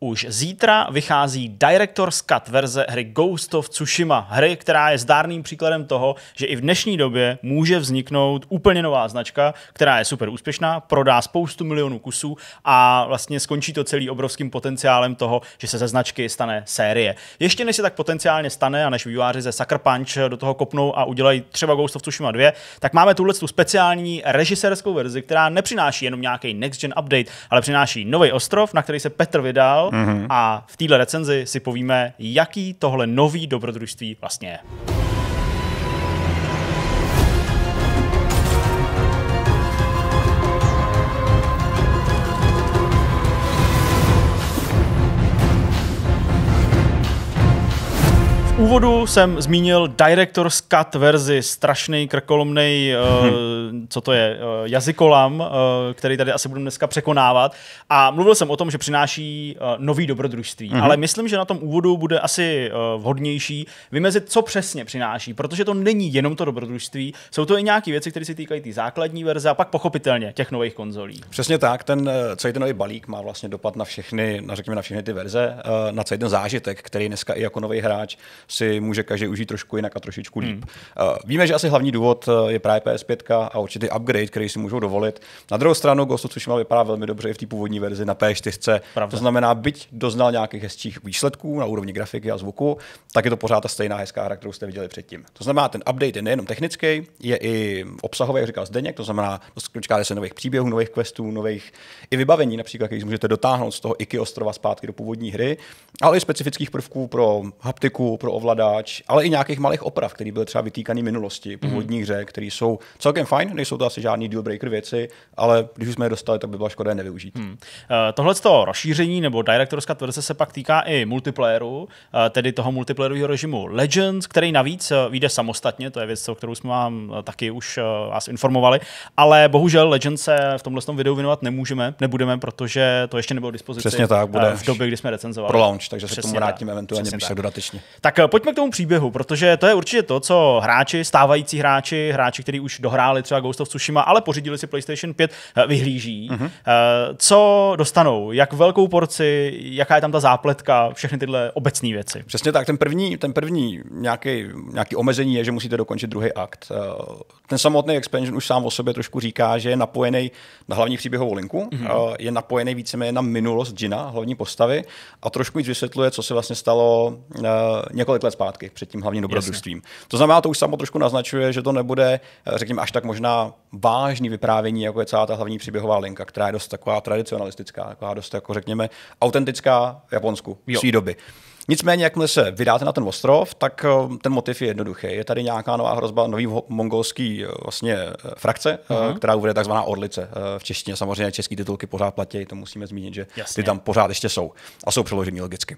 Už zítra vychází Director's Cut verze hry Ghost of Tsushima, hry, která je zdárným příkladem toho, že i v dnešní době může vzniknout úplně nová značka, která je super úspěšná, prodá spoustu milionů kusů a vlastně skončí to celý obrovským potenciálem toho, že se ze značky stane série. Ještě než se tak potenciálně stane a než výváři ze Sucker Punch do toho kopnou a udělají třeba Ghost of Tsushima 2, tak máme tuhle tu speciální režisérskou verzi, která nepřináší jenom nějaký next gen update, ale přináší nový ostrov, na který se Petr vydal mm-hmm. a v této recenzi si povíme, jaký tohle nový dobrodružství vlastně je. úvodu jsem zmínil Director's Cut verzi, strašný, krkolomný, uh, eh, hm. co to je, eh, jazykolam, eh, který tady asi budeme dneska překonávat. A mluvil jsem o tom, že přináší nový dobrodružství, Uh-huh. ale myslím, že na tom úvodu bude asi vhodnější vymezit, co přesně přináší, protože to není jenom to dobrodružství, jsou to i nějaké věci, které se týkají té tý základní verze a pak pochopitelně těch nových konzolí. Přesně tak, ten celý ten nový balík má vlastně dopad na všechny, na, řekněme, na všechny ty verze, na celý ten zážitek, který dneska i jako nový hráč si může každý užít trošku jinak a trošičku líp. Hmm. Eh, víme, že asi hlavní důvod eh, je právě PS5 a určitý upgrade, který si můžou dovolit. Na druhou stranu Ghost of Tsushima vypadá velmi dobře i v té původní verzi na PS4. Pravda. To znamená, byť doznal nějakých hezčích výsledků na úrovni grafiky a zvuku, tak je to pořád ta stejná hezká hra, kterou jste viděli předtím. To znamená, ten update je nejenom technický, je i obsahový, jak říkal Zdeněk, to znamená, dočkáte se nových příběhů, nových questů, nových i vybavení, například, když můžete dotáhnout z toho Iki ostrova zpátky do původní hry, ale i specifických prvků pro haptiku, pro ovladač, ale i nějakých malých oprav, které byly třeba vytýkané minulosti mhm. původní hře, které jsou celkem fajn, nejsou to asi žádný deal breaker věci, ale když už jsme je dostali, tak by byla škoda je nevyužít. Hmm. Uh, eh, Tohle rozšíření nebo direktorská tvrze se pak týká i multiplayeru, uh, tedy toho multiplayerového režimu Legends, který navíc eh, vyjde samostatně, to je věc, o kterou jsme vám taky už uh, vás informovali, ale bohužel Legends se v tomhle videu věnovat nemůžeme, nebudeme, protože to ještě nebylo dispozice. dispozici Přesně tak, bude v době, kdy jsme recenzovali. Pro launch, takže se k tomu vrátíme eventuálně tak. dodatečně. Tak pojďme k tomu příběhu, protože to je určitě to, co hráči, stávající hráči, hráči, kteří už dohráli třeba Ghost of Tsushima, ale pořídili si PlayStation 5, eh, vyhlíží. Mm-hmm. Co dostanou? Jak velkou porci, jaká je tam ta zápletka, všechny tyhle obecné věci? Přesně tak, ten první, ten první nějaký, nějaký omezení je, že musíte dokončit druhý akt. Eh, ten samotný expansion už sám o sobě trošku říká, že je napojený na hlavní příběhovou linku, mm-hmm. je napojený víceméně na minulost Gina, hlavní postavy, a trošku víc vysvětluje, co se vlastně stalo několik několik let zpátky, před tím hlavním dobrodružstvím. Jasně. To znamená, to už samo trošku naznačuje, že to nebude, řekněme, až tak možná vážný vyprávění, jako je celá ta hlavní příběhová linka, která je dost taková tradicionalistická, taková dost, jako řekněme, autentická v Japonsku v své doby. Nicméně, jakmile se vydáte na ten ostrov, tak eh, ten motiv je jednoduchý. Je tady nějaká nová hrozba, nový mongolský eh, vlastně eh, frakce, uh-huh. která uvede takzvaná orlice v češtině. Samozřejmě český titulky pořád platí, to musíme zmínit, že Jasně. ty tam pořád ještě jsou a jsou přeloženy logicky.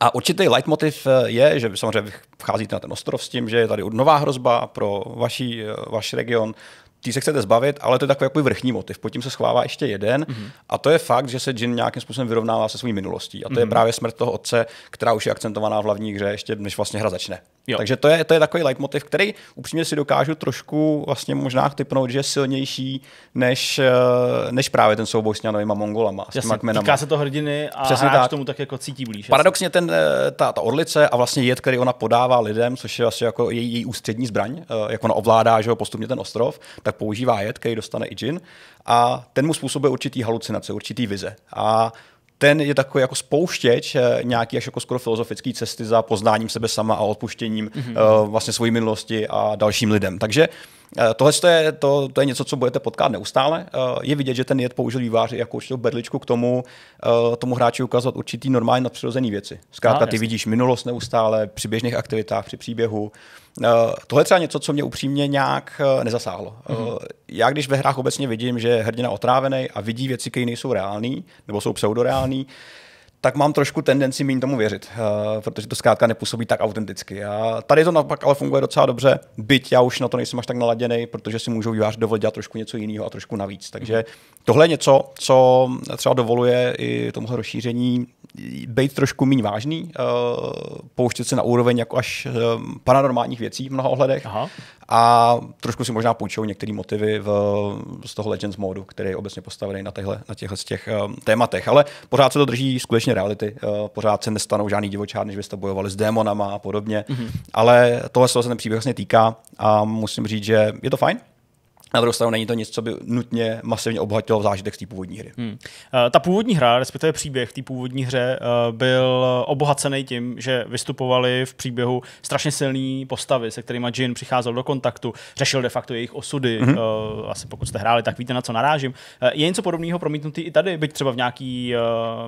A určitý leitmotiv eh, je, že vy samozřejmě vcházíte na ten ostrov s tím, že je tady nová hrozba pro vaší, eh, vaš region, ty se chcete zbavit, ale to je takový jako vrchní motiv. Potom se schovává ještě jeden mm-hmm. a to je fakt, že se Jin nějakým způsobem vyrovnává se svou minulostí. A to mm-hmm. je mhm. právě smrt toho otce, která už je akcentovaná v hlavní hře ještě než vlastně hra začne. Jo. Takže to je, to je takový leitmotiv, který upřímně si dokážu trošku vlastně možná typnout, že je silnější než, eh, než právě ten souboj s a mongolama. S Jasně, týká se to hrdiny a Přesně hráč tak. tomu tak jako cítí blíž. Paradoxně ten, eh, ta, ta orlice a vlastně jed, který ona podává lidem, což je vlastně jako její, její ústřední zbraň, eh, jak ona ovládá že ho, postupně ten ostrov, tak používá jed, který dostane i džin a ten mu způsobuje určitý halucinace, určitý vize. A ten je takový jako spouštěč eh, nějaký až jako skoro filozofický cesty za poznáním sebe sama a odpuštěním mm-hmm. uh, vlastně svojí minulosti a dalším lidem. Takže Eh, tohle je, to, to je něco, co budete potkat neustále. Eh, je vidět, že ten jed použil výváři jako určitou berličku k tomu, eh, tomu hráči ukazovat určitý normální nadpřirozený věci. Zkrátka, no, ty vidíš minulost neustále, při běžných aktivitách, při příběhu. Tohle je třeba něco, co mě upřímně nějak nezasáhlo. Mm-hmm. Já když ve hrách obecně vidím, že je hrdina otrávený a vidí věci, které nejsou reální nebo jsou pseudoreální, tak mám trošku tendenci méně tomu věřit, uh, protože to zkrátka nepůsobí tak autenticky. A tady to naopak ale funguje docela dobře, byť já už na to nejsem až tak naladěný, protože si můžou vývář dovolit dělat trošku něco jiného a trošku navíc. Takže mhm. tohle je něco, co třeba dovoluje i tomuhle rozšíření být trošku méně vážný, uh, pouštět se na úroveň jako až uh, paranormálních věcí v mnoha ohledech. Aha a trošku si možná půjčou některé motivy v, z toho Legends modu, který je obecně postavený na, těchto, na těchhle z těch um, tématech. Ale pořád se to drží skutečně reality, uh, pořád se nestanou žádný divočár, než byste bojovali s démonama a podobně. Mm-hmm. Ale tohle se ten příběh vlastně týká a musím říct, že je to fajn, na druhou stranu není to nic, co by nutně masivně obohatilo zážitek z té původní hry. Hmm. Eh, ta původní hra, respektive příběh v té původní hře, eh, byl obohacený tím, že vystupovali v příběhu strašně silné postavy, se kterými Jin přicházel do kontaktu, řešil de facto jejich osudy. Hmm. Asi pokud jste hráli, tak víte, na co narážím. Je něco podobného promítnutý i tady, byť třeba v nějaký,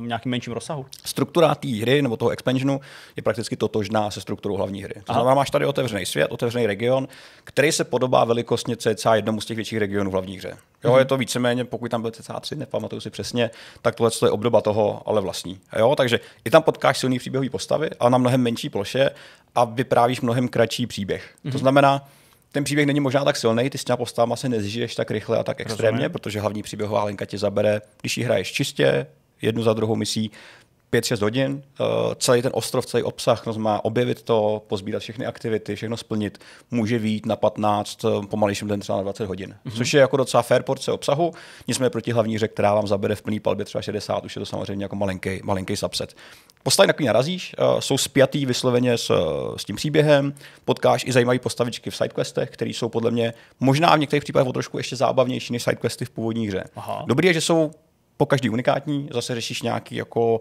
v nějakým menším rozsahu? Struktura té hry nebo toho expansionu je prakticky totožná se strukturou hlavní hry. To znamená, máš tady otevřený svět, otevřený region, který se podobá velikostně cca jednomu těch větších regionů v hlavní hře. Jo, mm-hmm. je to víceméně, pokud tam byl CCA3, nepamatuju si přesně, tak tohle je obdoba toho, ale vlastní. Jo, takže i tam potkáš silný příběhový postavy, ale na mnohem menší ploše a vyprávíš mnohem kratší příběh. Mm-hmm. To mhm. znamená, ten příběh není možná tak silný, ty s těma postavama se nezžiješ tak rychle a tak extrémně, Rozumím. protože hlavní příběhová linka tě zabere, když ji hraješ čistě, jednu za druhou misí, 5-6 hodin, eh, celý ten ostrov, celý obsah, no, má objevit to, pozbírat všechny aktivity, všechno splnit, může výjít na 15, eh, pomalejším den třeba na 20 hodin, mm-hmm. což je jako docela fair porce obsahu, nicméně proti hlavní řek, která vám zabere v plný palbě třeba 60, už je to samozřejmě jako malinký, malinký subset. Postavy na narazíš, eh, jsou spjatý vysloveně s, s tím příběhem, potkáš i zajímavé postavičky v sidequestech, které jsou podle mě možná v některých případech o trošku ještě zábavnější než sidequesty v původní hře. Aha. Dobrý je, že jsou po každý unikátní, zase řešíš nějaký jako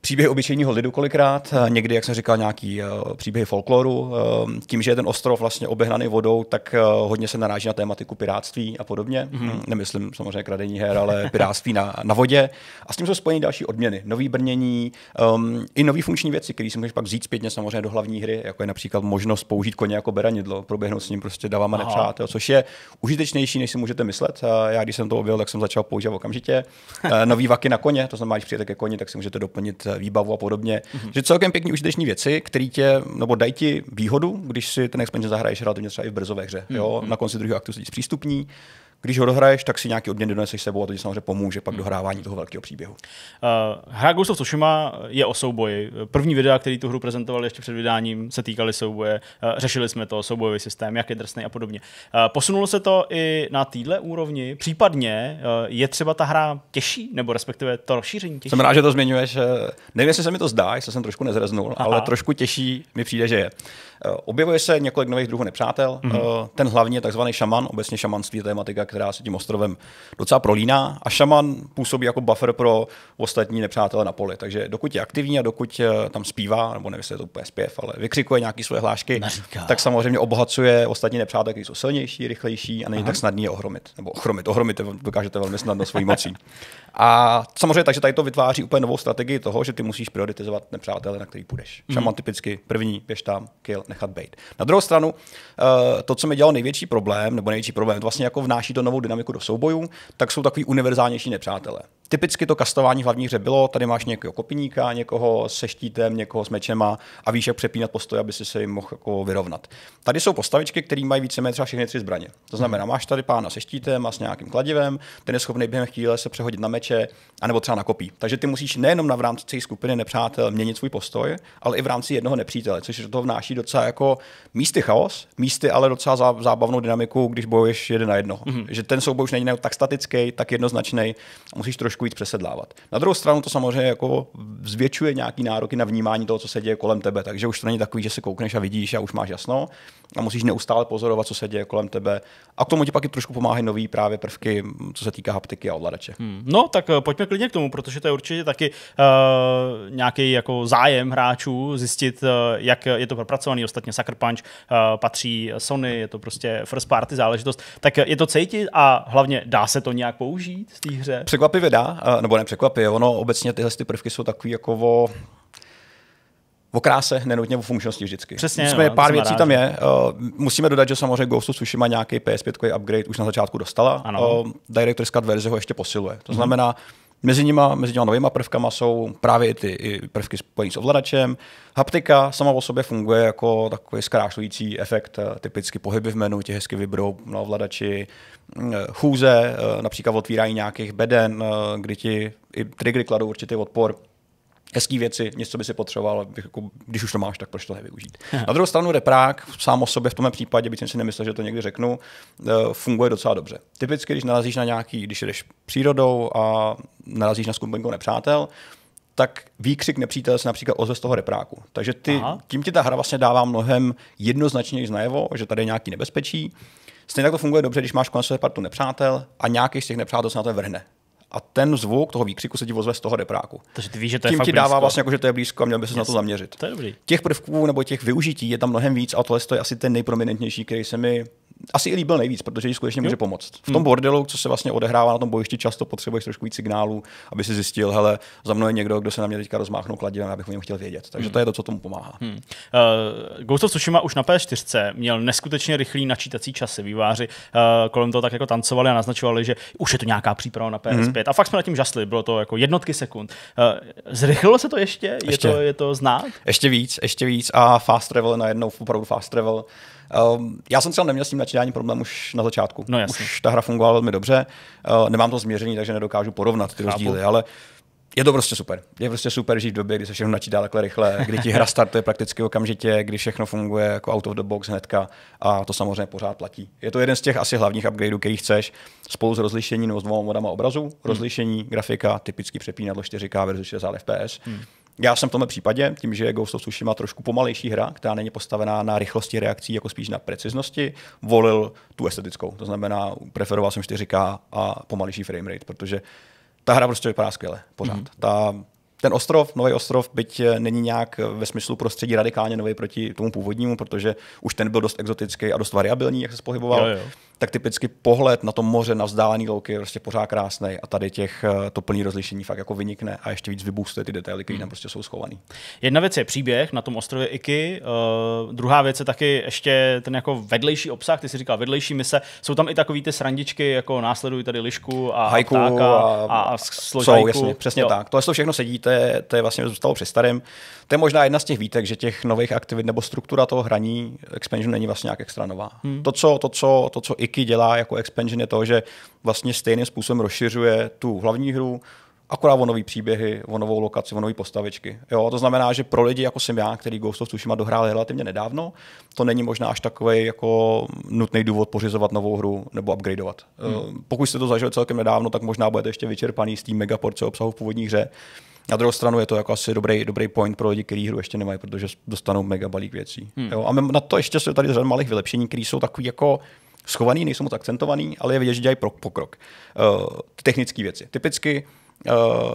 příběhy obyčejního lidu kolikrát, eh, někdy, jak jsem říkal, nějaký eh, příběhy folkloru. Eh, tím, že je ten ostrov vlastně obehnaný vodou, tak hodně se naráží na tématiku pirátství a podobně. Mm-hmm. Nemyslím samozřejmě kradení her, ale pirátství na, na vodě. A s tím jsou spojeny další odměny, nový brnění, um, i nový funkční věci, které si můžeš pak vzít zpětně samozřejmě do hlavní hry, jako je například možnost použít koně jako beranidlo, proběhnout s ním prostě davama nepřátel, což je užitečnější, než si můžete myslet. Já, když jsem to objevil, tak jsem začal používat okamžitě. Nový vaky na koně, to znamená, když přijete ke koni, tak si můžete doplnit Eh, výbavu a podobně. Mm-hmm. Že celkem pěkně užiteční věci, které tě, nebo dají ti výhodu, když si ten expansion zahraješ relativně třeba i v brzové hře. Mm-hmm. Jo? Mhm. Na konci druhého aktu se ti zpřístupní, když ho dohraješ, tak si nějaký odměny doneseš sebou a to ti samozřejmě pomůže pak hmm. dohrávání toho velkého příběhu. Uh, hra Ghost of Tsushima je o souboji. První videa, který tu hru prezentovali ještě před vydáním, se týkaly souboje. Uh, řešili jsme to, soubojový systém, jak je drsný a podobně. Uh, posunulo se to i na téhle úrovni. Případně uh, je třeba ta hra těžší, nebo respektive to rozšíření těžší? Jsem rád, že to zmiňuješ. Nevím, jestli se mi to zdá, jestli jsem trošku nezreznul, Aha. ale trošku těžší mi přijde, že je. Eh, objevuje se několik nových druhů nepřátel. Mm-hmm. Ten hlavní je takzvaný šaman. Obecně šamanství je tematika, která se tím ostrovem docela prolíná. A šaman působí jako buffer pro ostatní nepřátelé na poli. Takže dokud je aktivní a dokud eh, tam zpívá, nebo nevím, jestli je to úplně zpěv, ale vykřikuje nějaké svoje hlášky, Marika. tak samozřejmě obohacuje ostatní nepřátelé, kteří jsou silnější, rychlejší a není Aha. tak snadný je ohromit. Nebo ochromit. Ohromit dokážete velmi snadno svojí mocí. A samozřejmě takže tady to vytváří úplně novou strategii toho, že ty musíš prioritizovat nepřátele, na který půjdeš. Mm. Šaman typicky první, běž tam, kill, nechat bait. Na druhou stranu, eh, to, co mi dělalo největší problém, nebo největší problém, to vlastně jako vnáší to novou dynamiku do soubojů, tak jsou takový univerzálnější nepřátelé. Typicky to kastování v hlavní hře bylo, tady máš někoho kopiníka, někoho se štítem, někoho s mečema a víš, jak přepínat postoj, aby si se jim mohl jako vyrovnat. Tady jsou postavičky, které mají více třeba všechny tři zbraně. To znamená, máš tady pána se štítem a s nějakým kladivem, ten je schopný během chvíle se přehodit na meče, anebo třeba na kopí. Takže ty musíš nejenom na v rámci celé skupiny nepřátel měnit svůj postoj, ale i v rámci jednoho nepřítele, což do toho vnáší docela jako místy chaos, místy ale docela zábavnou dynamiku, když bojuješ jeden na jedno. Mm-hmm. Že ten souboj už není tak statický, tak jednoznačný, musíš trošku trošku víc přesedlávat. Na druhou stranu to samozřejmě jako zvětšuje nějaký nároky na vnímání toho, co se děje kolem tebe, takže už to není takový, že se koukneš a vidíš a už máš jasno a musíš neustále pozorovat, co se děje kolem tebe. A k tomu ti pak i trošku pomáhají nový právě prvky, co se týká haptiky a ovladače. Hmm. No, tak eh, pojďme klidně k tomu, protože to je určitě taky uh, nějaký jako zájem hráčů zjistit, uh, jak je to propracovaný. Ostatně Sucker Punch uh, patří Sony, je to prostě first party záležitost. Tak je to cítit a hlavně dá se to nějak použít v té hře? Překvapivě dá nebo nepřekvapí, ono obecně tyhle ty prvky jsou takový jako o, o kráse, nenutně o funkčnosti vždycky. Přesně, Nicméně, no, pár věcí rád. tam je. Uh, musíme dodat, že samozřejmě Ghost of Tsushima nějaký PS5 upgrade už na začátku dostala. Ano. Uh, Director's Cut verze ho ještě posiluje. To mhm. znamená, hmm Mezi nimi, mezi těma novýma prvkama jsou právě i ty i prvky spojené s ovladačem. Haptika sama o sobě funguje jako takový zkrášlující efekt, eh, typicky pohyby v menu, ti hezky vybrou na ovladači. Mm, eh, chůze, eh, například otvírání nějakých beden, kdy ti i triggery kladou určitý odpor hezký věci, něco by si potřeboval, jako, když už to máš, tak proč to nevyužít. Aha. Na druhou stranu reprák sám o sobě v tom případě, bych si nemyslel, že to někdy řeknu, eh, funguje docela dobře. Typicky, když narazíš na nějaký, když jdeš přírodou a narazíš na skupinku nepřátel, tak výkřik nepřítel se například ozve z toho repráku. Takže ty, tím ti ta hra vlastně dává mnohem jednoznačněji znajevo, že tady je nějaký nebezpečí. Stejně tak to funguje dobře, když máš kolem sebe partu nepřátel a nějaký z těch nepřátel se na to vrhne a ten zvuk toho výkřiku se ti ozve z toho depráku. Takže ty víš, že to je Tím fakt ti dává blízko. vlastně, jako, že to je blízko a měl by se na to zaměřit. To je dobrý. Těch prvků nebo těch využití je tam mnohem víc a tohle je asi ten nejprominentnější, který se mi asi i líbil nejvíc, protože jí skutečně může pomoct. V hmm. tom bordelu, co se vlastně odehrává na tom bojišti, často potřebuješ trošku víc signálů, aby si zjistil, hele, za mnou je někdo, kdo se na mě teďka rozmáchnul kladivem, abych o něm chtěl vědět. Takže hmm. to je to, co tomu pomáhá. Hmm. Uh, Ghost of Tsushima už na P4 měl neskutečně rychlý načítací čas. Výváři uh, kolem toho tak jako tancovali a naznačovali, že už je to nějaká příprava na PS5. Hmm. A fakt jsme nad tím žasli, bylo to jako jednotky sekund. Uh, zrychlilo se to ještě? ještě? Je, to, je to znát? Ještě víc, ještě víc a fast travel najednou, opravdu fast travel. Ehm, já jsem třeba neměl s tím načítáním problém už na začátku. No, jasně. Už ta hra fungovala velmi dobře. Uh, nemám to změření, takže nedokážu porovnat ty rozdíly, ale je to prostě super. Je prostě super žít v době, kdy se všechno načítá takhle rychle, kdy ti hra startuje prakticky okamžitě, kdy všechno funguje jako out of the box hnedka a to samozřejmě pořád platí. Je to jeden z těch asi hlavních upgradeů, který chceš spolu s rozlišením nebo s dvou modama obrazu, hmm. rozlišení, grafika, typický přepínadlo 4K versus 60 FPS. Hmm. Já jsem v tomhle případě, tím, že Ghost of Tsushima trošku pomalejší hra, která není postavená na rychlosti reakcí, jako spíš na preciznosti, volil tu estetickou. To znamená, preferoval jsem 4K a pomalejší frame rate, protože ta hra prostě vypadá skvěle, pořád. Mm-hmm. Ta ten ostrov, nový ostrov, byť eh, není nějak eh, ve smyslu prostředí radikálně nový proti tomu původnímu, protože už ten byl dost exotický a dost variabilní, jak se pohyboval, jo, jo. tak typicky pohled na to moře, na vzdálený louky je prostě pořád krásný a tady těch eh, to plný rozlišení fakt jako vynikne a ještě víc vyboostuje ty detaily, které hmm. tam prostě jsou schované. Jedna věc je příběh na tom ostrově Iky, uh, druhá věc je taky ještě ten jako vedlejší obsah, ty si říkal vedlejší mise, jsou tam i takové ty srandičky, jako následují tady lišku a hajku a, a, a, a jsou, jasně, přesně jo. tak. To, to všechno sedíte to je, to je vlastně zůstalo při starém. To je možná jedna z těch výtek, že těch nových aktivit nebo struktura toho hraní expansion není vlastně nějak extra nová. Hmm. To, co, to, co, to, co IKI dělá jako expansion, je to, že vlastně stejným způsobem rozšiřuje tu hlavní hru, akorát o nový příběhy, o novou lokaci, o nové postavičky. Jo, to znamená, že pro lidi, jako jsem já, který Ghost of Tsushima dohrál relativně nedávno, to není možná až takový jako nutný důvod pořizovat novou hru nebo upgradeovat. Hmm. Ehm, pokud jste to zažili celkem nedávno, tak možná budete ještě vyčerpaný z té megaporce obsahu v původní hře na druhou stranu je to jako asi dobrý, dobrý point pro lidi, kteří hru ještě nemají, protože dostanou mega balík věcí. Hmm. Jo? A na to ještě jsou tady řada malých vylepšení, které jsou takový jako schovaný, nejsou moc akcentovaný, ale je vidět, že dělají pokrok. Uh, technické věci. Typicky uh,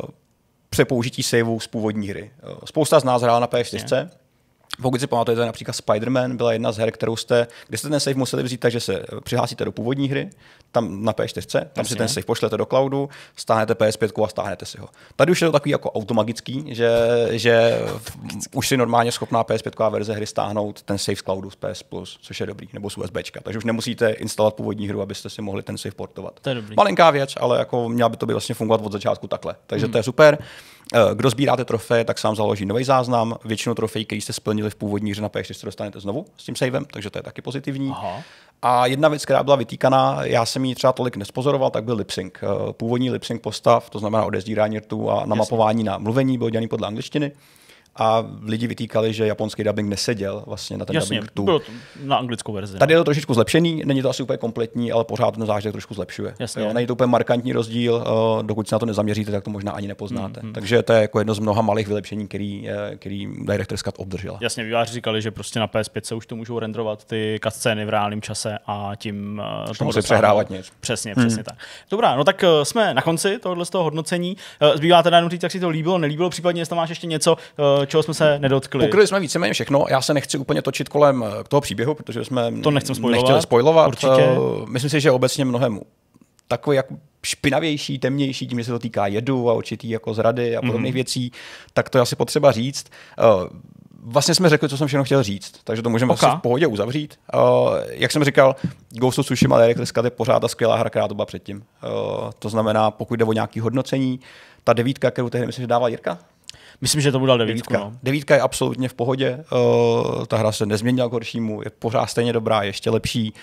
přepoužití saveu z původní hry. Uh, spousta z nás hrála na PS4, yeah. Pokud si pamatujete, například Spider-Man byla jedna z her, kterou jste, kde jste ten save museli vzít, takže se eh, přihlásíte do původní hry, tam na P4, tam Jasně. si ten save pošlete do cloudu, stáhnete PS5 a stáhnete si ho. Tady už je to takový jako automagický, že, že už si normálně schopná PS5 verze hry stáhnout ten save z cloudu z PS Plus, což je dobrý, nebo z USB. Takže už nemusíte instalovat původní hru, abyste si mohli ten save portovat. To je dobrý. Malinká věc, ale jako měla by to by vlastně fungovat od začátku takhle. Takže hmm. to je super. Eh, kdo sbíráte trofeje, tak sám založí nový záznam. Většinu trofejí, který jste splnili, chvíli v původní hře na P4, dostanete znovu s tím savem, takže to je taky pozitivní. Aha. A jedna věc, která byla vytýkaná, já jsem ji třeba tolik nespozoroval, tak byl lipsync. Eh, původní lipsync postav, to znamená odezdírání rtu a namapování na mluvení, byl dělaný podle angličtiny a lidi vytýkali, že japonský dubbing neseděl vlastně na ten Jasně, dubbing tu. Bylo to na anglickou verzi. Tady je no. to trošičku zlepšený, není to asi úplně kompletní, ale pořád ten zážitek trošku zlepšuje. Jasně. Jo, není to úplně markantní rozdíl, eh, dokud se na to nezaměříte, tak to možná ani nepoznáte. Mm-hmm. Takže to je jako jedno z mnoha malých vylepšení, který, eh, který Director's Cut obdržela. Jasně, vyváři říkali, že prostě na PS5 se už to můžou renderovat ty scény v reálném čase a tím eh, to musí přehrávat něco. Přesně, mhm. přesně mm. tak. Dobrá, no tak jsme na konci tohohle z toho hodnocení. Zbývá teda jenom říct, jak si to líbilo, nelíbilo, případně jestli máš ještě něco, čeho jsme se nedotkli. Pokryli jsme víceméně všechno. Já se nechci úplně točit kolem eh, toho příběhu, protože jsme to nechcem spojovat, nechtěli spojovat. Určitě. Eh, myslím si, že obecně mnohem takový jak špinavější, temnější, tím, že se to týká jedu a určitý jako zrady a mhm. podobných mm-hmm. věcí, tak to je asi potřeba říct. Eh, vlastně jsme řekli, co jsem všechno chtěl říct, takže to můžeme okay. asi v pohodě uzavřít. jak jsem říkal, Ghost of Tsushima Derek Cut je pořád ta skvělá hra, která to byla předtím. to znamená, pokud jde o nějaké hodnocení, ta devítka, kterou tehdy myslím, že dává Jirka, Myslím, že to dal devítku. Devítka. No. devítka je absolutně v pohodě, uh, ta hra se nezměnila k horšímu, je pořád stejně dobrá, je ještě lepší.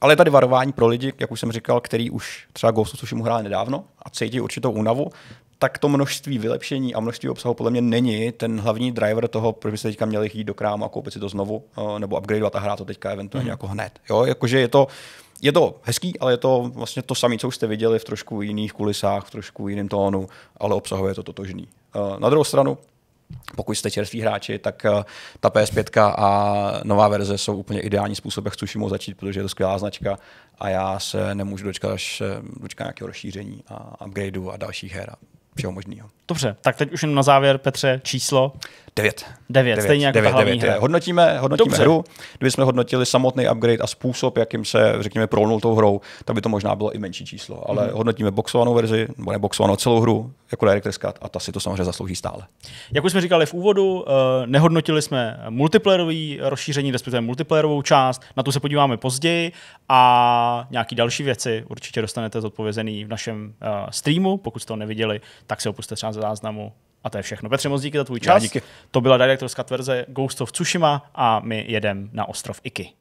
Ale je tady varování pro lidi, jak už jsem říkal, který už třeba Ghost of Tsushima hrál nedávno a cítí určitou únavu, tak to množství vylepšení a množství obsahu podle mě není ten hlavní driver toho, proč byste teďka měli jít do krámu a koupit si to znovu, eh, nebo upgradeovat a hrát to teďka eventuálně mm. jako hned. Jo, jakože je to, je to hezký, ale je to vlastně to samé, co už jste viděli v trošku jiných kulisách, v trošku jiném tónu, ale obsahově je to totožný. Eh, na druhou stranu, pokud jste čerství hráči, tak eh, ta PS5 a nová verze jsou úplně ideální způsob, jak s Tsushima začít, protože je to skvělá značka a já se nemůžu dočkat, až dočkat nějakého rozšíření a upgradeu a dalších her a všeho možného. Dobře, tak teď už jen na závěr, Petře, číslo? 9. 9, stejně jako devět, ta 9, hra. Hodnotíme, hodnotíme hru. Kdyby jsme hodnotili samotný upgrade a způsob, jakým se, řekněme, prolnul tou hrou, tak by to možná bylo i menší číslo. Ale mm-hmm. hodnotíme boxovanou verzi, nebo neboxovanou celou hru, jako Director's Cut, a ta si to samozřejmě zaslouží stále. Jak už jsme říkali v úvodu, eh, nehodnotili jsme multiplayerový rozšíření, respektive multiplayerovou část, na tu se podíváme později a nějaký další věci určitě dostanete zodpovězený v našem eh, streamu, pokud jste to neviděli, tak si opuste třeba ze záznamu. A to je všechno. Petře, moc díky za tvůj čas. Já, díky. To byla direktorská tverze Ghost of Tsushima a my jedem na ostrov Iki.